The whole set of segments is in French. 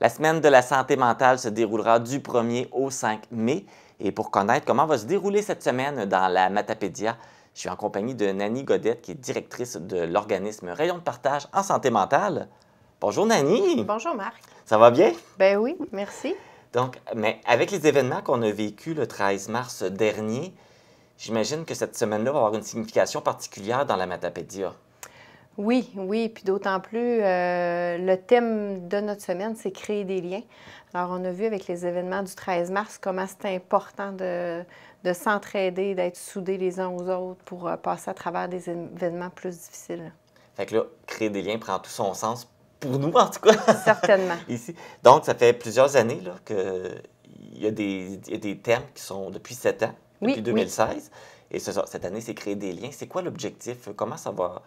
La semaine de la santé mentale se déroulera du 1er au 5 mai. Et pour connaître comment va se dérouler cette semaine dans la Matapédia, je suis en compagnie de Nanny Godette, qui est directrice de l'organisme Rayon de partage en santé mentale. Bonjour Nanny. Bonjour Marc. Ça va bien? Ben oui, merci. Donc, mais avec les événements qu'on a vécu le 13 mars dernier, j'imagine que cette semaine-là va avoir une signification particulière dans la Matapédia. Oui, oui, puis d'autant plus, euh, le thème de notre semaine, c'est créer des liens. Alors, on a vu avec les événements du 13 mars comment c'est important de, s'entraider, d'être soudés les uns aux autres pour euh, passer à travers des événements plus difficiles. Fait que là, créer des liens prend tout son sens pour nous, en tout cas. Certainement. Ici. Donc, ça fait plusieurs années qu'il y, a des, y thèmes qui sont depuis sept ans, depuis 2016. Et cette année, c'est créer des liens. C'est quoi l'objectif? Comment ça va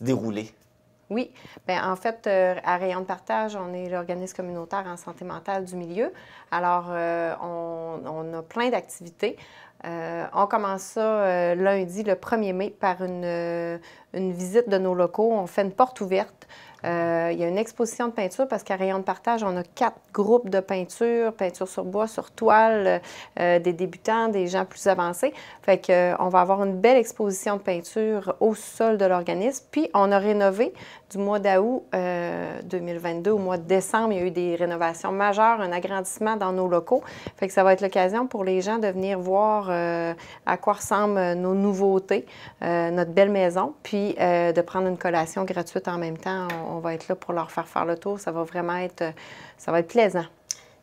dérouler? Oui. Bien, en fait, euh, à Rayon de Partage, on est l'organisme communautaire en santé mentale du milieu. Alors, euh, on, a plein d'activités. Euh, on commence ça lundi, le 1er mai, par une, une visite de nos locaux. On fait une porte ouverte euh, il y a une exposition de peinture parce qu'à Rayon de partage, on a quatre groupes de peinture, peinture sur bois, sur toile, euh, des débutants, des gens plus avancés. Fait que, euh, on va avoir une belle exposition de peinture au sol de l'organisme. Puis, on a rénové du mois d'août 2022 au mois de décembre. Il y a eu des rénovations majeures, un agrandissement dans nos locaux. Fait que ça va être l'occasion pour les gens de venir voir à quoi ressemblent nos nouveautés, notre belle maison, puis de prendre une collation gratuite en même temps on va être là pour leur faire faire le tour. Ça va vraiment être, euh, ça va être plaisant.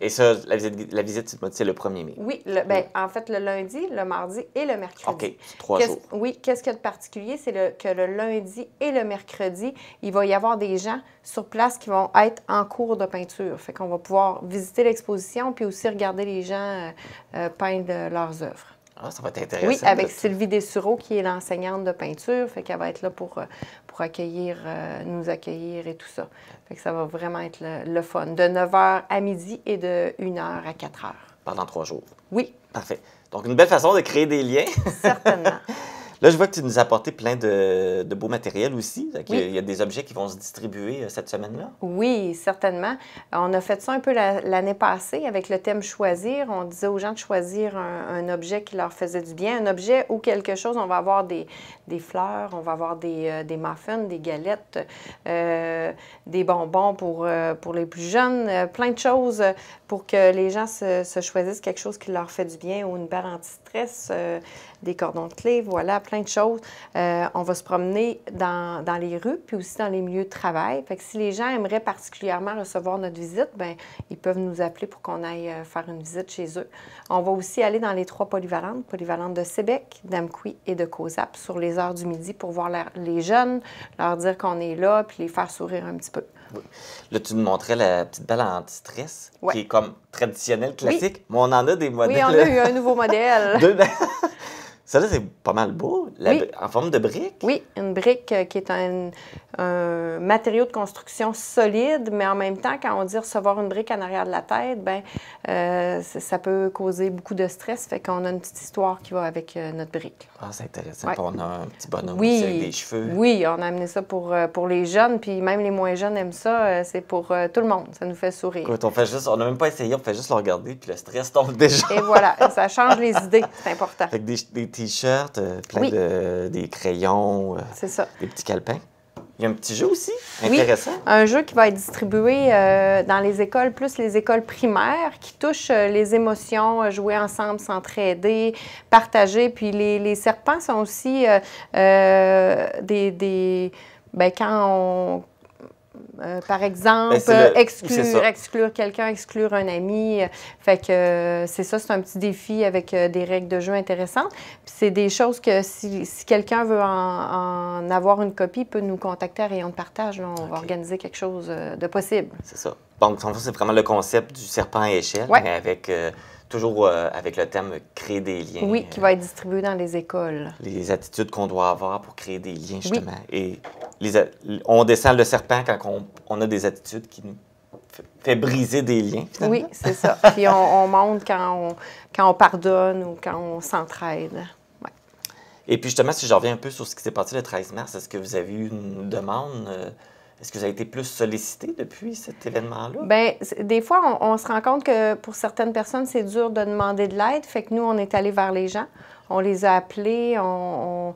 Et ça, la visite, la visite c'est le 1er mai. Oui, ben, mm. en fait, le lundi, le mardi et le mercredi. OK, trois jours. Oui, qu'est-ce qu'il y a de particulier? C'est que le lundi et le mercredi, il va y avoir des gens sur place qui vont être en cours de peinture. Fait qu'on va pouvoir visiter l'exposition puis aussi regarder les gens euh, euh, peindre leurs œuvres. Ah, ça va être intéressant. Oui, avec Sylvie Dessureau, qui est l'enseignante de peinture, fait qu'elle va être là pour, pour accueillir, euh, nous accueillir et tout ça. ça va vraiment être le, le fun. De 9h à midi et de 1h à 4h. Pendant trois jours. Oui. Parfait. Donc, une belle façon de créer des liens. Certainement. Là, je vois que tu nous as apporté plein de, beaux matériels aussi. Il y a des objets qui vont se distribuer euh, cette semaine-là. Oui, certainement. On a fait ça un peu l'année passée avec le thème choisir. On disait aux gens de choisir un, objet qui leur faisait du bien, un objet ou quelque chose. On va avoir des, des fleurs, on va avoir des, euh, des muffins, des galettes, euh, des bonbons pour, pour les plus jeunes, plein de choses pour que les gens se, choisissent quelque chose qui leur fait du bien ou une barre anti-stress des cordons de clé, voilà, plein de choses. Euh, on va se promener dans, dans, les rues, puis aussi dans les milieux de travail. Fait que si les gens aimeraient particulièrement recevoir notre visite, ben ils peuvent nous appeler pour qu'on aille euh, faire une visite chez eux. On va aussi aller dans les trois polyvalentes, polyvalentes de Sébec, d'Amqui et de COSAP, sur les heures du midi pour voir les jeunes, leur dire qu'on est là, puis les faire sourire un petit peu. Oui. Là, tu nous montrais la petite balle anti-stress, qui est comme traditionnelle, classique, oui. mais on en a des modèles. Oui, on a eu un nouveau modèle. Deux... Ça là c'est pas mal beau, en forme de brique. Oui, une brique euh, qui est un, matériau de construction solide, mais en même temps, quand on dit recevoir une brique en arrière de la tête, ben, euh, ça peut causer beaucoup de stress. Fait qu'on a une petite histoire qui va avec euh, notre brique. Ah, c'est intéressant. On a un petit bonhomme aussi avec des cheveux. Oui, on a amené ça pour, pour les jeunes, puis même les moins jeunes aiment ça. C'est pour tout le monde. Ça nous fait sourire. Écoute, on fait juste, on n'a même pas essayé, on fait juste le regarder, puis le stress tombe déjà. Et voilà, ça change les idées. C'est important. Fait que des, des t-shirts, euh, plein de, des crayons, euh, des petits calepins. Il y a un petit jeu aussi, intéressant. Oui, un jeu qui va être distribué euh, dans les écoles, plus les écoles primaires, qui touche les émotions, jouer ensemble, s'entraider, partager. Puis les, serpents sont aussi des... des ben, quand on euh, par exemple, ben, exclure, quelqu'un, exclure un ami. Fait que euh, c'est ça, c'est un petit défi avec euh, des règles de jeu intéressantes. c'est des choses que si, quelqu'un veut en, avoir une copie, il peut nous contacter à Rayon de Partage. on va organiser quelque chose de possible. C'est ça. Donc, c'est vraiment le concept du serpent à échelle, mais avec toujours euh, avec le thème créer des liens. Oui, qui va être distribué dans les écoles. Les attitudes qu'on doit avoir pour créer des liens, justement. Et les on descend le serpent quand on, a des attitudes qui nous fait briser des liens. Oui, c'est ça. Puis on, monte quand on, quand on pardonne ou quand on s'entraide. Et puis justement, si je reviens un peu sur ce qui s'est passé le 13 mars, est-ce que vous avez eu une demande? Euh, est-ce que vous avez été plus sollicité depuis cet événement-là? Bien, des fois, on, on, se rend compte que pour certaines personnes, c'est dur de demander de l'aide. Fait que nous, on est allé vers les gens on les a appelés, on,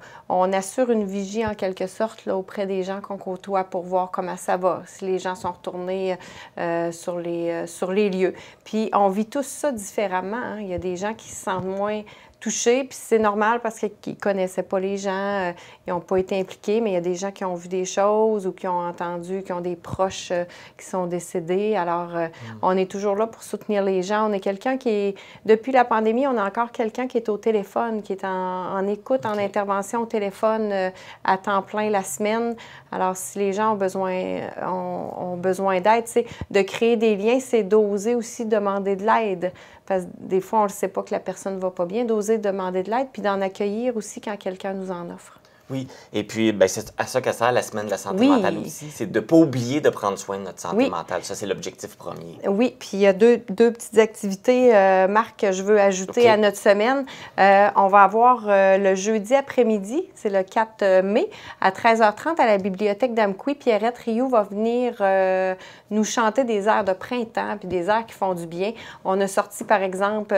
assure une vigie en quelque sorte là, auprès des gens qu'on côtoie pour voir comment ça va, si les gens sont retournés euh, sur, les, euh, sur les lieux. Puis on vit tous ça différemment. Hein. Il y a des gens qui se sentent moins touchés, puis c'est normal parce qu'ils ne connaissaient pas les gens, euh, ils n'ont pas été impliqués, mais il y a des gens qui ont vu des choses ou qui ont entendu, qui ont des proches qui sont décédés. Alors, mm. on est toujours là pour soutenir les gens. On est quelqu'un qui est... Depuis la pandémie, on a encore quelqu'un qui est au téléphone qui est en, écoute, en intervention au téléphone euh, à temps plein la semaine. Alors, si les gens ont besoin, ont, besoin d'aide, c'est de créer des liens, c'est d'oser aussi demander de l'aide. Parce que des fois, on ne sait pas que la personne ne va pas bien, d'oser demander de l'aide, puis d'en accueillir aussi quand quelqu'un nous en offre. Oui, et puis ben, c'est à ça que sert la semaine de la santé mentale aussi, c'est de ne pas oublier de prendre soin de notre santé mentale. Ça, c'est l'objectif premier. Oui, puis il y a deux, petites activités, euh, Marc, que je veux ajouter à notre semaine. Euh, on va avoir euh, le jeudi après-midi, c'est le 4 mai, à 13h30 à la bibliothèque d'Amqui. Pierrette Rioux va venir nous chanter des airs de printemps, puis des airs qui font du bien. On a sorti, par exemple,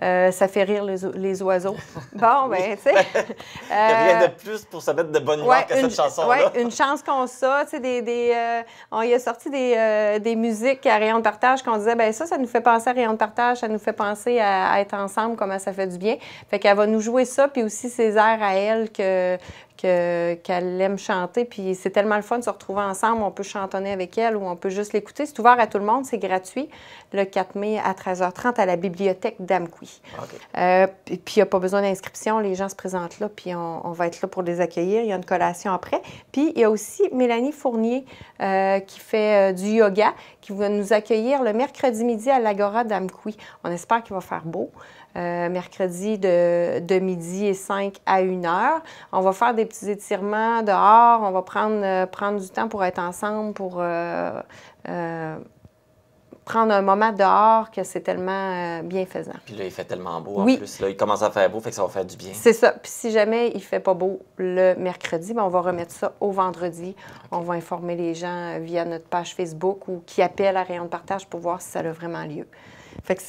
Ça fait rire les, oiseaux. Bon, ben, tu sais. rien de plus pour se de bonne humeur cette chanson-là. Oui, une chance qu'on ça. Tu des, euh, on y a sorti euh, des, musiques à Rayon de partage qu'on disait, ben ça, ça nous fait penser à Rayon de partage, ça nous fait penser à, à être ensemble, comment ça fait du bien. Fait qu'elle va nous jouer ça, puis aussi ses airs à elle que qu'elle aime chanter. Puis c'est tellement le fun de se retrouver ensemble. On peut chantonner avec elle ou on peut juste l'écouter. C'est ouvert à tout le monde, c'est gratuit. Le 4 mai à 13h30 à la bibliothèque d'Amqui. Euh, puis il n'y a pas besoin d'inscription. Les gens se présentent là, puis on, va être là pour les accueillir. Il y a une collation après. Puis il y a aussi Mélanie Fournier euh, qui fait euh, du yoga, qui va nous accueillir le mercredi midi à l'Agora d'Amqui. On espère qu'il va faire beau. Euh, mercredi de, de, midi et 5 à 1 heure. On va faire des petits étirements dehors, on va prendre, euh, du temps pour être ensemble, pour euh, prendre un moment dehors que c'est tellement bienfaisant. Puis là, il fait tellement beau en plus. Là, il commence à faire beau, fait que ça va faire du bien. C'est ça. Puis si jamais il fait pas beau le mercredi, ben, on va remettre ça au vendredi. On va informer les gens via notre page Facebook ou qui appellent à Rayon de partage pour voir si ça a vraiment lieu.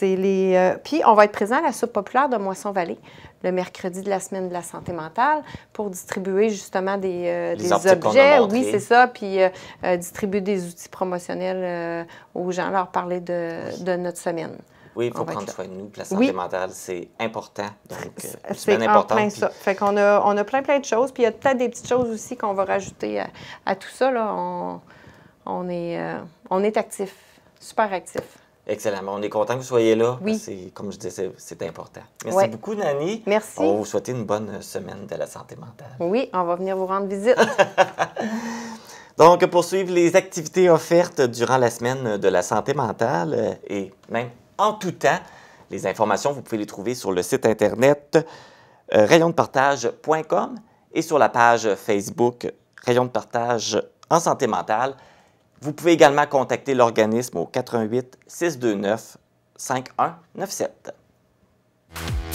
Euh, puis on va être présent à la soupe populaire de Moisson-Vallée le mercredi de la semaine de la santé mentale pour distribuer justement des, euh, objets. Oui, c'est ça. Puis euh, distribuer des outils promotionnels aux gens, leur parler de, notre semaine. Oui, il faut prendre soin de nous. La santé mentale, c'est important. C'est important. Plein a, on a plein, plein de choses. Puis il y a peut-être des petites choses aussi qu'on va rajouter à, tout ça. Là. On, on est, on est actif, super actif. Excellent. Ben, on est content que vous soyez là. Oui. Comme je disais, c'est important. Merci beaucoup, Nani. Merci. On vous souhaiter une bonne semaine de la santé mentale. Oui, on va venir vous rendre visite. Donc, pour les activités offertes durant la semaine de la santé mentale et même en tout temps, les informations, vous pouvez les trouver sur le site Internet euh, rayondepartage.com et sur la page Facebook Rayon de partage en santé mentale. Vous pouvez également contacter l'organisme au 88 629 5197.